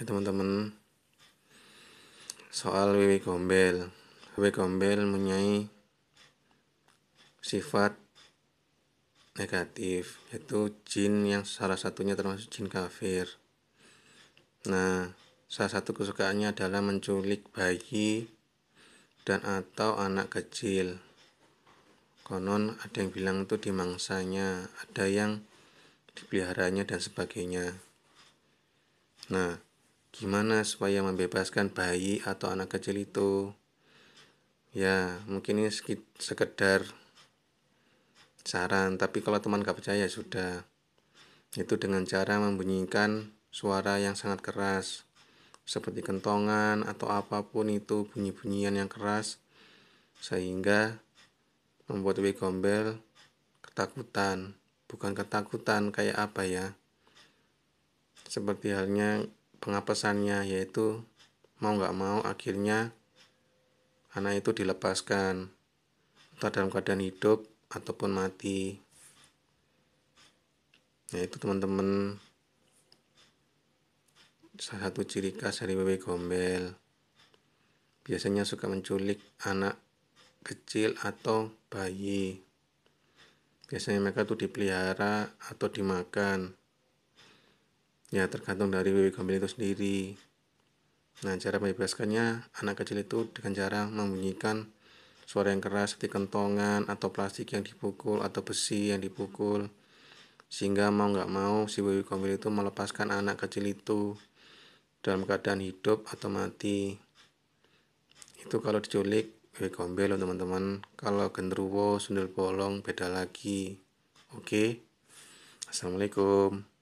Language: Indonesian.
Hai teman-teman Soal Wewe Gombel Wewe Gombel mempunyai sifat negatif yaitu jin yang salah satunya termasuk jin kafir Nah salah satu kesukaannya adalah menculik bayi dan atau anak kecil konon ada yang bilang itu dimangsanya ada yang dipeliharanya dan sebagainya nah gimana supaya membebaskan bayi atau anak kecil itu ya mungkin ini sekedar saran tapi kalau teman gak percaya ya sudah itu dengan cara membunyikan suara yang sangat keras seperti kentongan atau apapun itu bunyi-bunyian yang keras sehingga membuat bayi Gombel ketakutan bukan ketakutan kayak apa ya seperti halnya pengapesannya yaitu mau nggak mau akhirnya anak itu dilepaskan entah dalam keadaan hidup ataupun mati yaitu nah, teman-teman salah satu ciri khas dari bebek gombel biasanya suka menculik anak kecil atau bayi biasanya mereka tuh dipelihara atau dimakan Ya, tergantung dari baby gambling itu sendiri. Nah, cara membebaskannya, anak kecil itu dengan cara membunyikan suara yang keras seperti kentongan atau plastik yang dipukul atau besi yang dipukul sehingga mau nggak mau si baby gambling itu melepaskan anak kecil itu dalam keadaan hidup atau mati itu kalau diculik wewe gombel teman-teman kalau genderuwo sundel bolong beda lagi oke okay? assalamualaikum